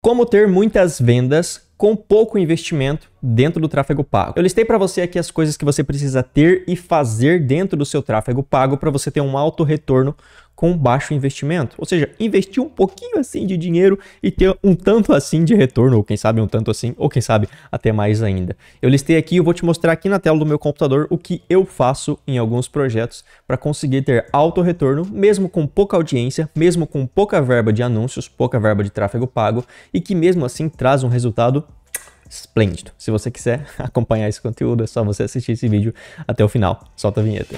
Como ter muitas vendas com pouco investimento dentro do tráfego pago. Eu listei para você aqui as coisas que você precisa ter e fazer dentro do seu tráfego pago para você ter um alto retorno com baixo investimento. Ou seja, investir um pouquinho assim de dinheiro e ter um tanto assim de retorno, ou quem sabe um tanto assim, ou quem sabe até mais ainda. Eu listei aqui, eu vou te mostrar aqui na tela do meu computador o que eu faço em alguns projetos para conseguir ter alto retorno, mesmo com pouca audiência, mesmo com pouca verba de anúncios, pouca verba de tráfego pago e que mesmo assim traz um resultado esplêndido. Se você quiser acompanhar esse conteúdo, é só você assistir esse vídeo até o final. Solta a vinheta.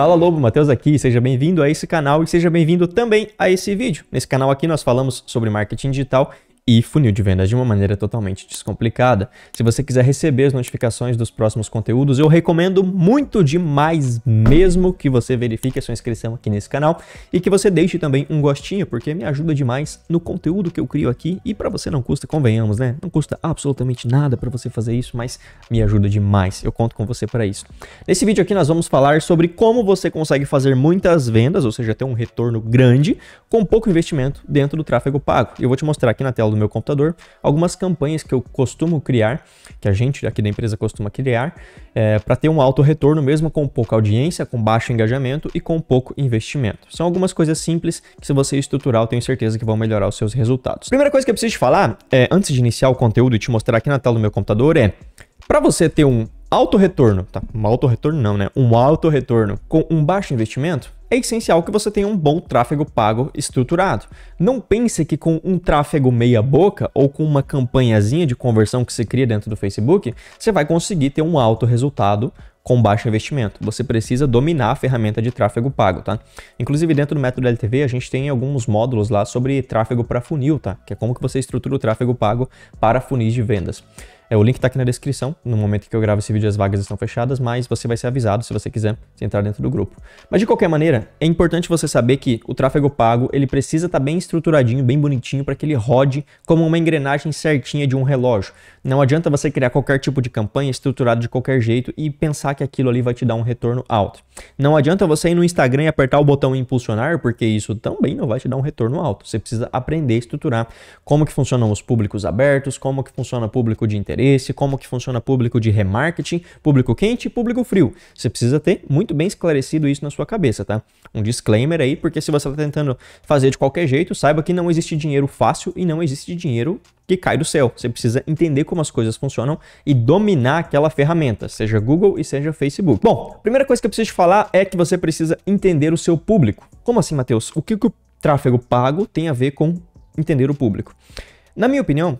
Fala Lobo, Matheus aqui, seja bem-vindo a esse canal e seja bem-vindo também a esse vídeo. Nesse canal aqui nós falamos sobre marketing digital e funil de vendas de uma maneira totalmente descomplicada. Se você quiser receber as notificações dos próximos conteúdos, eu recomendo muito demais mesmo que você verifique a sua inscrição aqui nesse canal e que você deixe também um gostinho, porque me ajuda demais no conteúdo que eu crio aqui e para você não custa, convenhamos, né? Não custa absolutamente nada para você fazer isso, mas me ajuda demais. Eu conto com você para isso. Nesse vídeo aqui nós vamos falar sobre como você consegue fazer muitas vendas, ou seja, ter um retorno grande com pouco investimento dentro do tráfego pago. Eu vou te mostrar aqui na tela do meu computador, algumas campanhas que eu costumo criar, que a gente aqui da empresa costuma criar, é, para ter um alto retorno mesmo com pouca audiência, com baixo engajamento e com pouco investimento. São algumas coisas simples que se você estruturar, eu tenho certeza que vão melhorar os seus resultados. Primeira coisa que eu preciso te falar, é, antes de iniciar o conteúdo e te mostrar aqui na tela do meu computador, é para você ter um alto retorno, tá? Um alto retorno não, né? Um alto retorno com um baixo investimento, é essencial que você tenha um bom tráfego pago estruturado. Não pense que com um tráfego meia boca ou com uma campanhazinha de conversão que se cria dentro do Facebook, você vai conseguir ter um alto resultado com baixo investimento. Você precisa dominar a ferramenta de tráfego pago, tá? Inclusive dentro do método LTV a gente tem alguns módulos lá sobre tráfego para funil, tá? Que é como que você estrutura o tráfego pago para funis de vendas. É, o link está aqui na descrição. No momento que eu gravo esse vídeo, as vagas estão fechadas, mas você vai ser avisado se você quiser entrar dentro do grupo. Mas de qualquer maneira, é importante você saber que o tráfego pago ele precisa estar tá bem estruturadinho, bem bonitinho, para que ele rode como uma engrenagem certinha de um relógio. Não adianta você criar qualquer tipo de campanha estruturada de qualquer jeito e pensar que aquilo ali vai te dar um retorno alto. Não adianta você ir no Instagram e apertar o botão impulsionar, porque isso também não vai te dar um retorno alto. Você precisa aprender a estruturar como que funcionam os públicos abertos, como que funciona público de interesse interesse, como que funciona público de remarketing, público quente e público frio. Você precisa ter muito bem esclarecido isso na sua cabeça, tá? Um disclaimer aí, porque se você está tentando fazer de qualquer jeito, saiba que não existe dinheiro fácil e não existe dinheiro que cai do céu. Você precisa entender como as coisas funcionam e dominar aquela ferramenta, seja Google e seja Facebook. Bom, a primeira coisa que eu preciso te falar é que você precisa entender o seu público. Como assim, Matheus? O que, que o tráfego pago tem a ver com entender o público? Na minha opinião,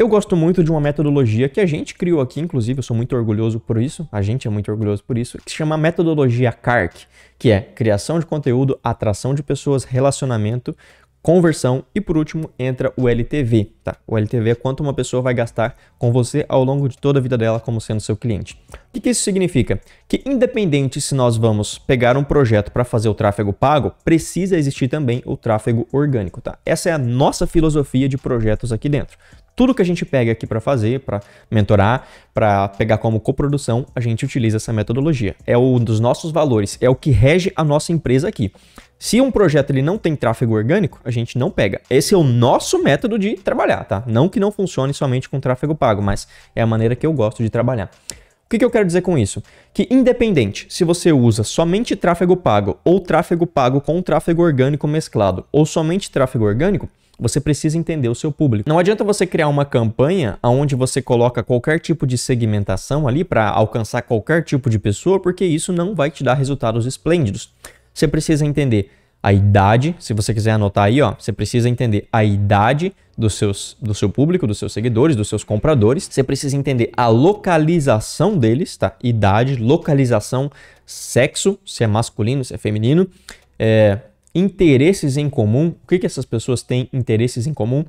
eu gosto muito de uma metodologia que a gente criou aqui, inclusive, eu sou muito orgulhoso por isso, a gente é muito orgulhoso por isso, que se chama metodologia CARC, que é criação de conteúdo, atração de pessoas, relacionamento, conversão e por último entra o LTV, tá? O LTV é quanto uma pessoa vai gastar com você ao longo de toda a vida dela como sendo seu cliente. O que, que isso significa? Que independente se nós vamos pegar um projeto para fazer o tráfego pago, precisa existir também o tráfego orgânico, tá? Essa é a nossa filosofia de projetos aqui dentro. Tudo que a gente pega aqui para fazer, para mentorar, para pegar como coprodução, a gente utiliza essa metodologia. É um dos nossos valores, é o que rege a nossa empresa aqui. Se um projeto ele não tem tráfego orgânico, a gente não pega. Esse é o nosso método de trabalhar, tá? Não que não funcione somente com tráfego pago, mas é a maneira que eu gosto de trabalhar. O que, que eu quero dizer com isso? Que independente se você usa somente tráfego pago ou tráfego pago com tráfego orgânico mesclado ou somente tráfego orgânico, você precisa entender o seu público. Não adianta você criar uma campanha onde você coloca qualquer tipo de segmentação ali para alcançar qualquer tipo de pessoa, porque isso não vai te dar resultados esplêndidos. Você precisa entender a idade, se você quiser anotar aí, ó, você precisa entender a idade dos seus, do seu público, dos seus seguidores, dos seus compradores. Você precisa entender a localização deles, tá? Idade, localização, sexo, se é masculino, se é feminino. É, interesses em comum, o que, que essas pessoas têm interesses em comum,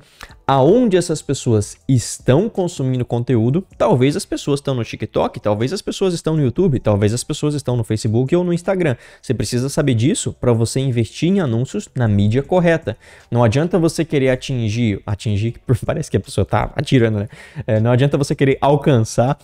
aonde essas pessoas estão consumindo conteúdo. Talvez as pessoas estão no TikTok, talvez as pessoas estão no YouTube, talvez as pessoas estão no Facebook ou no Instagram. Você precisa saber disso para você investir em anúncios na mídia correta. Não adianta você querer atingir, atingir, parece que a pessoa tá atirando, né? É, não adianta você querer alcançar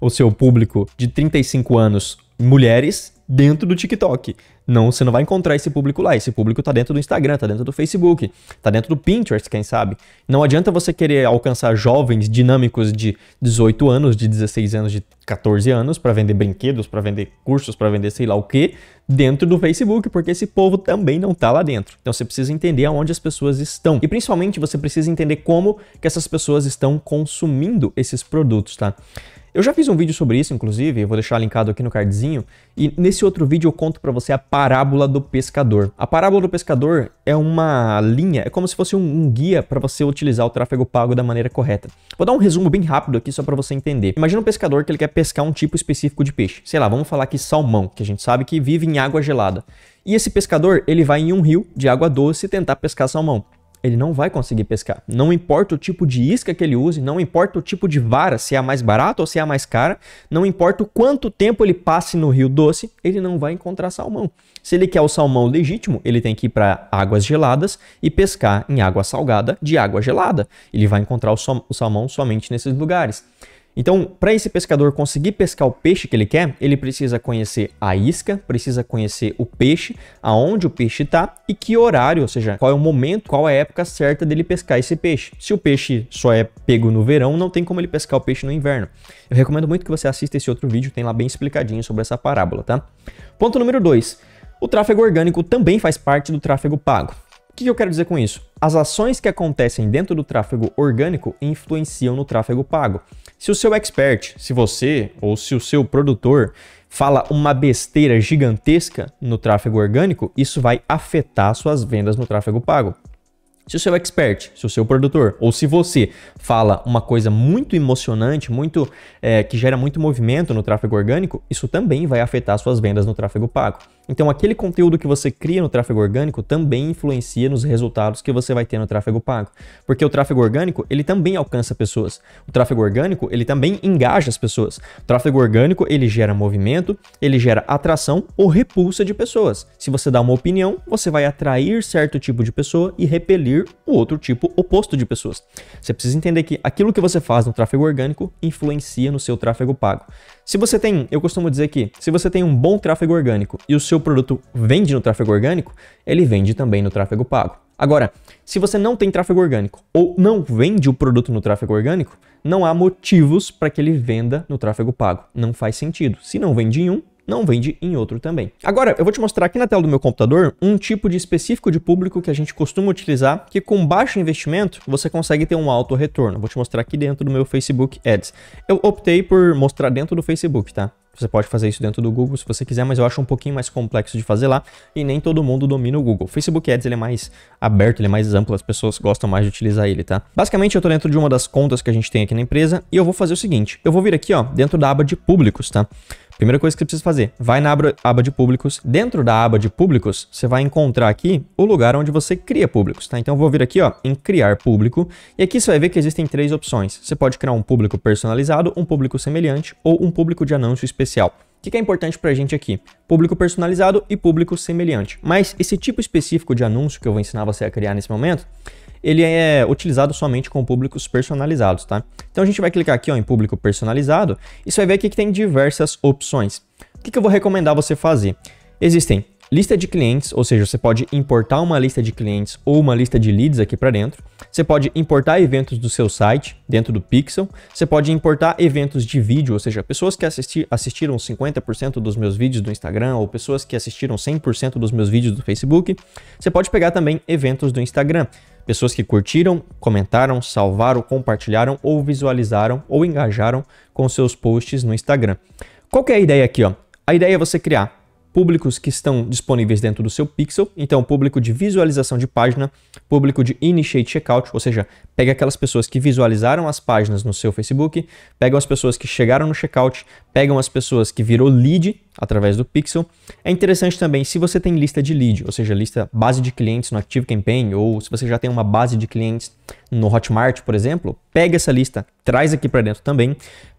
o seu público de 35 anos mulheres dentro do TikTok. Não, você não vai encontrar esse público lá. Esse público está dentro do Instagram, está dentro do Facebook, está dentro do Pinterest, quem sabe. Não adianta você querer alcançar jovens dinâmicos de 18 anos, de 16 anos, de 14 anos para vender brinquedos, para vender cursos, para vender sei lá o que dentro do Facebook, porque esse povo também não está lá dentro. Então você precisa entender aonde as pessoas estão. E principalmente você precisa entender como que essas pessoas estão consumindo esses produtos, tá? Eu já fiz um vídeo sobre isso, inclusive, eu vou deixar linkado aqui no cardzinho, e nesse outro vídeo eu conto para você a parábola do pescador. A parábola do pescador é uma linha, é como se fosse um, um guia para você utilizar o tráfego pago da maneira correta. Vou dar um resumo bem rápido aqui só para você entender. Imagina um pescador que ele quer pescar um tipo específico de peixe. Sei lá, vamos falar aqui salmão, que a gente sabe que vive em água gelada. E esse pescador, ele vai em um rio de água doce tentar pescar salmão ele não vai conseguir pescar. Não importa o tipo de isca que ele use, não importa o tipo de vara, se é a mais barata ou se é a mais cara, não importa o quanto tempo ele passe no rio doce, ele não vai encontrar salmão. Se ele quer o salmão legítimo, ele tem que ir para águas geladas e pescar em água salgada de água gelada. Ele vai encontrar o salmão somente nesses lugares. Então, para esse pescador conseguir pescar o peixe que ele quer, ele precisa conhecer a isca, precisa conhecer o peixe, aonde o peixe está e que horário, ou seja, qual é o momento, qual é a época certa dele pescar esse peixe. Se o peixe só é pego no verão, não tem como ele pescar o peixe no inverno. Eu recomendo muito que você assista esse outro vídeo, tem lá bem explicadinho sobre essa parábola, tá? Ponto número 2. O tráfego orgânico também faz parte do tráfego pago. O que eu quero dizer com isso? As ações que acontecem dentro do tráfego orgânico influenciam no tráfego pago. Se o seu expert, se você ou se o seu produtor fala uma besteira gigantesca no tráfego orgânico, isso vai afetar suas vendas no tráfego pago. Se o seu expert, se o seu produtor, ou se você fala uma coisa muito emocionante, muito é, que gera muito movimento no tráfego orgânico, isso também vai afetar suas vendas no tráfego pago. Então, aquele conteúdo que você cria no tráfego orgânico também influencia nos resultados que você vai ter no tráfego pago, porque o tráfego orgânico ele também alcança pessoas. O tráfego orgânico ele também engaja as pessoas. O tráfego orgânico ele gera movimento, ele gera atração ou repulsa de pessoas. Se você dá uma opinião, você vai atrair certo tipo de pessoa e repelir o outro tipo oposto de pessoas. Você precisa entender que aquilo que você faz no tráfego orgânico influencia no seu tráfego pago. Se você tem, eu costumo dizer que se você tem um bom tráfego orgânico e o seu seu produto vende no tráfego orgânico, ele vende também no tráfego pago. Agora, se você não tem tráfego orgânico ou não vende o produto no tráfego orgânico, não há motivos para que ele venda no tráfego pago. Não faz sentido. Se não vende em um, não vende em outro também. Agora, eu vou te mostrar aqui na tela do meu computador um tipo de específico de público que a gente costuma utilizar, que com baixo investimento você consegue ter um alto retorno. Vou te mostrar aqui dentro do meu Facebook Ads. Eu optei por mostrar dentro do Facebook, tá? Você pode fazer isso dentro do Google se você quiser, mas eu acho um pouquinho mais complexo de fazer lá e nem todo mundo domina o Google. O Facebook Ads ele é mais aberto, ele é mais amplo, as pessoas gostam mais de utilizar ele, tá? Basicamente, eu tô dentro de uma das contas que a gente tem aqui na empresa e eu vou fazer o seguinte, eu vou vir aqui, ó, dentro da aba de públicos, tá? Primeira coisa que você precisa fazer, vai na aba de públicos. Dentro da aba de públicos, você vai encontrar aqui o lugar onde você cria públicos, tá? Então eu vou vir aqui, ó, em criar público, e aqui você vai ver que existem três opções. Você pode criar um público personalizado, um público semelhante ou um público de anúncio especial. O que, que é importante para a gente aqui? Público personalizado e público semelhante. Mas esse tipo específico de anúncio que eu vou ensinar você a criar nesse momento, ele é utilizado somente com públicos personalizados, tá? Então a gente vai clicar aqui ó, em público personalizado e você vai ver aqui que tem diversas opções. O que, que eu vou recomendar você fazer? Existem lista de clientes, ou seja, você pode importar uma lista de clientes ou uma lista de leads aqui para dentro. Você pode importar eventos do seu site dentro do Pixel. Você pode importar eventos de vídeo, ou seja, pessoas que assisti assistiram 50% dos meus vídeos do Instagram ou pessoas que assistiram 100% dos meus vídeos do Facebook. Você pode pegar também eventos do Instagram pessoas que curtiram, comentaram, salvaram, compartilharam ou visualizaram ou engajaram com seus posts no Instagram. Qual é a ideia aqui? Ó? A ideia é você criar públicos que estão disponíveis dentro do seu pixel, então público de visualização de página, público de initiate checkout, ou seja, pega aquelas pessoas que visualizaram as páginas no seu Facebook, pega as pessoas que chegaram no checkout, pega as pessoas que virou lead através do pixel. É interessante também se você tem lista de lead, ou seja, lista base de clientes no Active Campaign ou se você já tem uma base de clientes no Hotmart, por exemplo, pega essa lista, traz aqui para dentro também,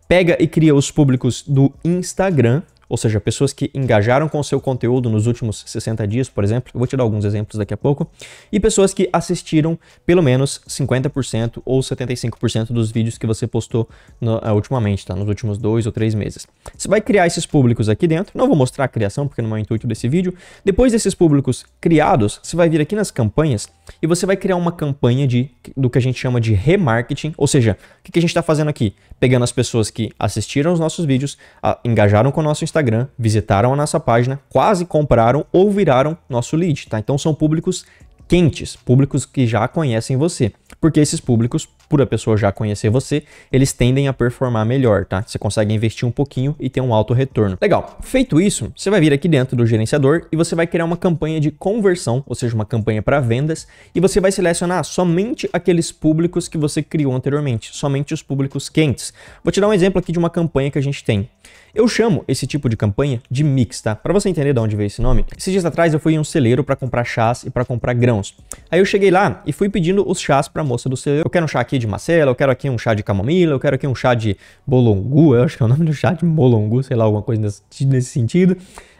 pega e cria os públicos do Instagram ou seja, pessoas que engajaram com o seu conteúdo nos últimos 60 dias, por exemplo, eu vou te dar alguns exemplos daqui a pouco, e pessoas que assistiram pelo menos 50% ou 75% dos vídeos que você postou no, eh, ultimamente, tá? Nos últimos dois ou três meses. Você vai criar esses públicos aqui dentro, não vou mostrar a criação porque não é o intuito desse vídeo. Depois desses públicos criados, você vai vir aqui nas campanhas e você vai criar uma campanha de, do que a gente chama de remarketing, ou seja, o que a gente está fazendo aqui? Pegando as pessoas que assistiram os nossos vídeos, engajaram com o nosso Instagram, Instagram, visitaram a nossa página, quase compraram ou viraram nosso lead, tá? Então são públicos quentes, públicos que já conhecem você, porque esses públicos por a pessoa já conhecer você, eles tendem a performar melhor, tá? Você consegue investir um pouquinho e ter um alto retorno. Legal. Feito isso, você vai vir aqui dentro do gerenciador e você vai criar uma campanha de conversão, ou seja, uma campanha para vendas, e você vai selecionar somente aqueles públicos que você criou anteriormente, somente os públicos quentes. Vou te dar um exemplo aqui de uma campanha que a gente tem. Eu chamo esse tipo de campanha de mix, tá? Para você entender de onde veio esse nome, esses dias atrás eu fui em um celeiro para comprar chás e para comprar grãos. Aí eu cheguei lá e fui pedindo os chás para a moça do celeiro. Eu quero um chá aqui de macela, eu quero aqui um chá de camomila, eu quero aqui um chá de bolongu, eu acho que é o nome do chá de bolongu, sei lá, alguma coisa nesse, sentido.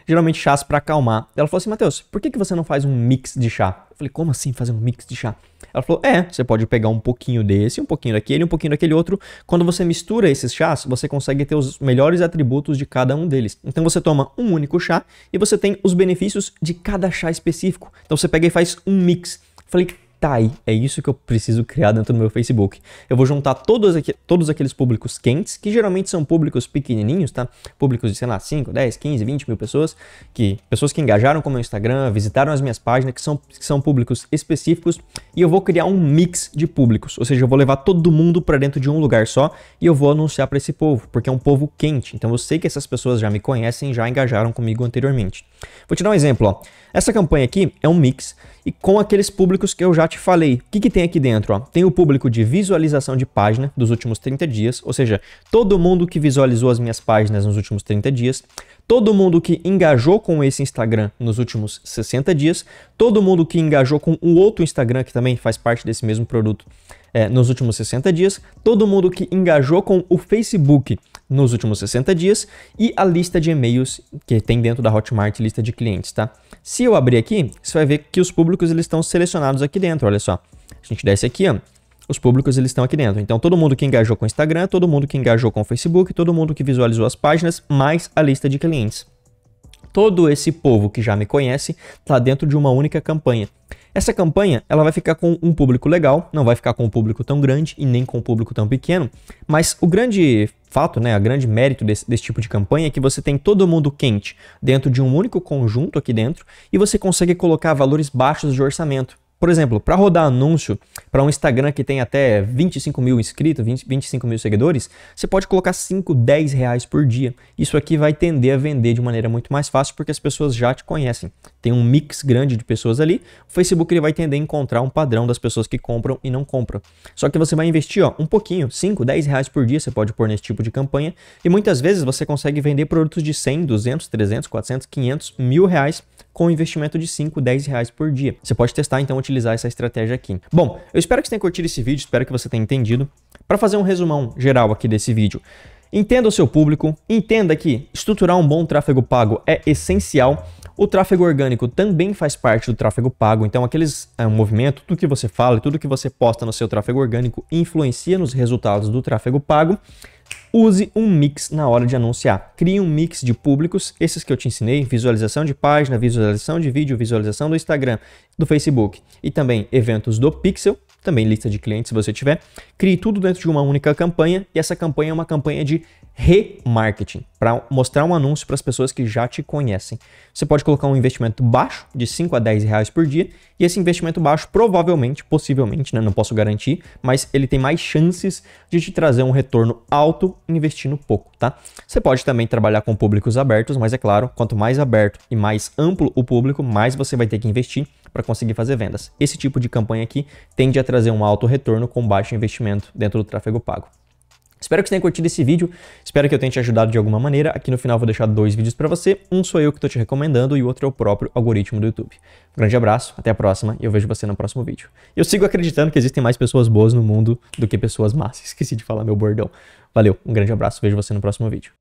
Geralmente chás para acalmar. Ela falou assim, Matheus, por que, que você não faz um mix de chá? Eu falei, como assim fazer um mix de chá? Ela falou, é, você pode pegar um pouquinho desse, um pouquinho daquele, um pouquinho daquele outro. Quando você mistura esses chás, você consegue ter os melhores atributos de cada um deles. Então você toma um único chá e você tem os benefícios de cada chá específico. Então você pega e faz um mix. Eu falei, tá aí, é isso que eu preciso criar dentro do meu Facebook. Eu vou juntar todos, aqui, todos aqueles públicos quentes, que geralmente são públicos pequenininhos, tá? Públicos de, sei lá, 5, 10, 15, 20 mil pessoas, que pessoas que engajaram com o meu Instagram, visitaram as minhas páginas, que são, que são públicos específicos, e eu vou criar um mix de públicos, ou seja, eu vou levar todo mundo para dentro de um lugar só e eu vou anunciar para esse povo, porque é um povo quente, então eu sei que essas pessoas já me conhecem, já engajaram comigo anteriormente. Vou te dar um exemplo, ó. Essa campanha aqui é um mix e com aqueles públicos que eu já te falei. O que, que tem aqui dentro? Ó? Tem o público de visualização de página dos últimos 30 dias, ou seja, todo mundo que visualizou as minhas páginas nos últimos 30 dias todo mundo que engajou com esse Instagram nos últimos 60 dias, todo mundo que engajou com o outro Instagram, que também faz parte desse mesmo produto, é, nos últimos 60 dias, todo mundo que engajou com o Facebook nos últimos 60 dias e a lista de e-mails que tem dentro da Hotmart, lista de clientes, tá? Se eu abrir aqui, você vai ver que os públicos eles estão selecionados aqui dentro, olha só. A gente desce aqui, ó, os públicos eles estão aqui dentro. Então, todo mundo que engajou com o Instagram, todo mundo que engajou com o Facebook, todo mundo que visualizou as páginas, mais a lista de clientes. Todo esse povo que já me conhece está dentro de uma única campanha. Essa campanha ela vai ficar com um público legal, não vai ficar com um público tão grande e nem com um público tão pequeno, mas o grande fato, né, a grande mérito desse, desse tipo de campanha é que você tem todo mundo quente dentro de um único conjunto aqui dentro e você consegue colocar valores baixos de orçamento. Por exemplo, para rodar anúncio para um Instagram que tem até 25 mil inscritos, 20, 25 mil seguidores, você pode colocar 5, 10 reais por dia. Isso aqui vai tender a vender de maneira muito mais fácil porque as pessoas já te conhecem. Tem um mix grande de pessoas ali. O Facebook ele vai tender a encontrar um padrão das pessoas que compram e não compram. Só que você vai investir ó, um pouquinho, 5, 10 reais por dia você pode pôr nesse tipo de campanha. E muitas vezes você consegue vender produtos de 100, 200, 300, 400, 500, mil reais com um investimento de 5, 10 reais por dia. Você pode testar, então, utilizar essa estratégia aqui. Bom, eu espero que você tenha curtido esse vídeo, espero que você tenha entendido. Para fazer um resumão geral aqui desse vídeo, entenda o seu público, entenda que estruturar um bom tráfego pago é essencial. O tráfego orgânico também faz parte do tráfego pago, então aqueles é, eh, um movimento, tudo que você fala, tudo que você posta no seu tráfego orgânico influencia nos resultados do tráfego pago. Use um mix na hora de anunciar. Crie um mix de públicos, esses que eu te ensinei: visualização de página, visualização de vídeo, visualização do Instagram, do Facebook e também eventos do Pixel, também lista de clientes se você tiver. Crie tudo dentro de uma única campanha e essa campanha é uma campanha de remarketing, para mostrar um anúncio para as pessoas que já te conhecem. Você pode colocar um investimento baixo, de 5 a 10 reais por dia, e esse investimento baixo provavelmente, possivelmente, né, não posso garantir, mas ele tem mais chances de te trazer um retorno alto investindo pouco, tá? Você pode também trabalhar com públicos abertos, mas é claro, quanto mais aberto e mais amplo o público, mais você vai ter que investir para conseguir fazer vendas. Esse tipo de campanha aqui tende a trazer um alto retorno com baixo investimento dentro do tráfego pago. Espero que você tenha curtido esse vídeo, espero que eu tenha te ajudado de alguma maneira. Aqui no final vou deixar dois vídeos para você, um sou eu que estou te recomendando e o outro é o próprio algoritmo do YouTube. Um grande abraço, até a próxima e eu vejo você no próximo vídeo. Eu sigo acreditando que existem mais pessoas boas no mundo do que pessoas más. Esqueci de falar meu bordão. Valeu, um grande abraço, vejo você no próximo vídeo.